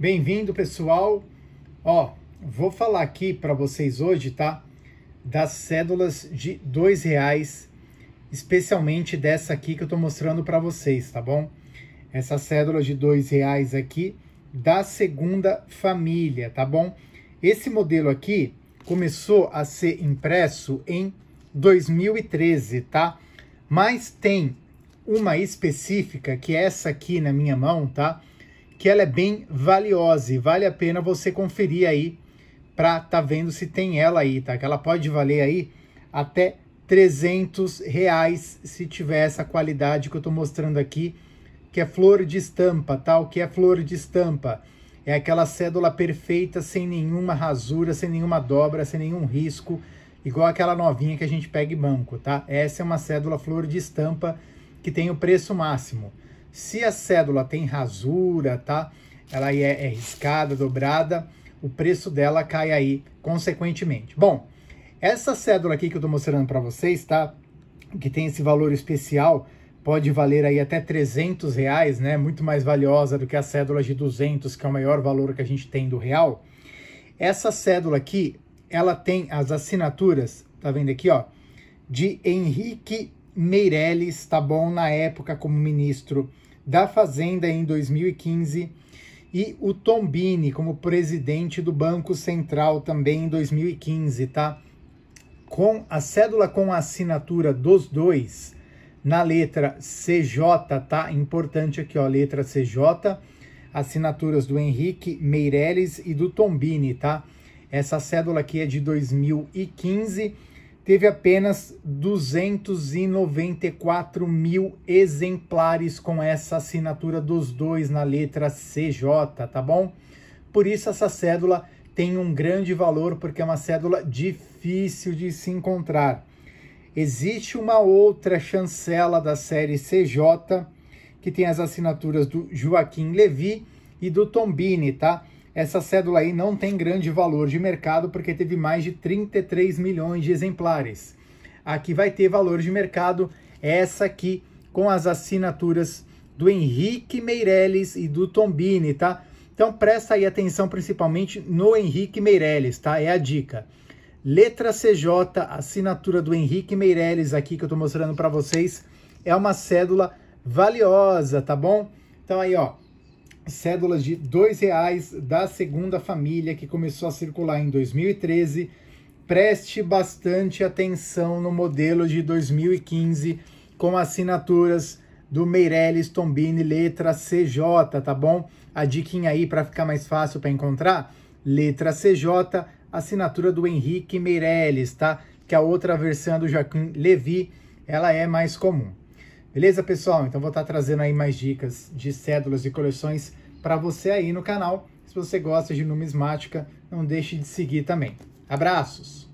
Bem-vindo, pessoal. Ó, vou falar aqui para vocês hoje, tá? Das cédulas de dois reais, especialmente dessa aqui que eu estou mostrando para vocês, tá bom? Essa cédula de dois reais aqui da segunda família, tá bom? Esse modelo aqui começou a ser impresso em 2013, tá? Mas tem uma específica que é essa aqui na minha mão, tá? que ela é bem valiosa e vale a pena você conferir aí para tá vendo se tem ela aí, tá? Que ela pode valer aí até 300 reais se tiver essa qualidade que eu tô mostrando aqui, que é flor de estampa, tá? O que é flor de estampa? É aquela cédula perfeita, sem nenhuma rasura, sem nenhuma dobra, sem nenhum risco, igual aquela novinha que a gente pega em banco, tá? Essa é uma cédula flor de estampa que tem o preço máximo. Se a cédula tem rasura, tá? Ela é, é riscada, dobrada, o preço dela cai aí consequentemente. Bom, essa cédula aqui que eu tô mostrando para vocês, tá? Que tem esse valor especial, pode valer aí até 300 reais, né? Muito mais valiosa do que a cédula de 200, que é o maior valor que a gente tem do real. Essa cédula aqui, ela tem as assinaturas, tá vendo aqui, ó, de Henrique Meirelles tá bom na época como ministro da Fazenda em 2015 e o Tombini como presidente do Banco Central também em 2015, tá? Com a cédula com a assinatura dos dois na letra CJ, tá? Importante aqui, ó, letra CJ, assinaturas do Henrique Meirelles e do Tombini, tá? Essa cédula aqui é de 2015 teve apenas 294 mil exemplares com essa assinatura dos dois na letra CJ, tá bom? Por isso essa cédula tem um grande valor, porque é uma cédula difícil de se encontrar. Existe uma outra chancela da série CJ, que tem as assinaturas do Joaquim Levi e do Tombini, tá? Essa cédula aí não tem grande valor de mercado porque teve mais de 33 milhões de exemplares. Aqui vai ter valor de mercado é essa aqui com as assinaturas do Henrique Meirelles e do Tombini, tá? Então presta aí atenção principalmente no Henrique Meirelles, tá? É a dica. Letra CJ, assinatura do Henrique Meirelles aqui que eu tô mostrando para vocês, é uma cédula valiosa, tá bom? Então aí, ó, cédulas de R$ reais da segunda família que começou a circular em 2013. Preste bastante atenção no modelo de 2015 com assinaturas do Meirelles Tombini, letra CJ, tá bom? A diquinha aí para ficar mais fácil para encontrar, letra CJ, assinatura do Henrique Meirelles, tá? Que a outra versão é do Joaquim Levi, ela é mais comum. Beleza, pessoal? Então vou estar trazendo aí mais dicas de cédulas e coleções para você aí no canal. Se você gosta de numismática, não deixe de seguir também. Abraços!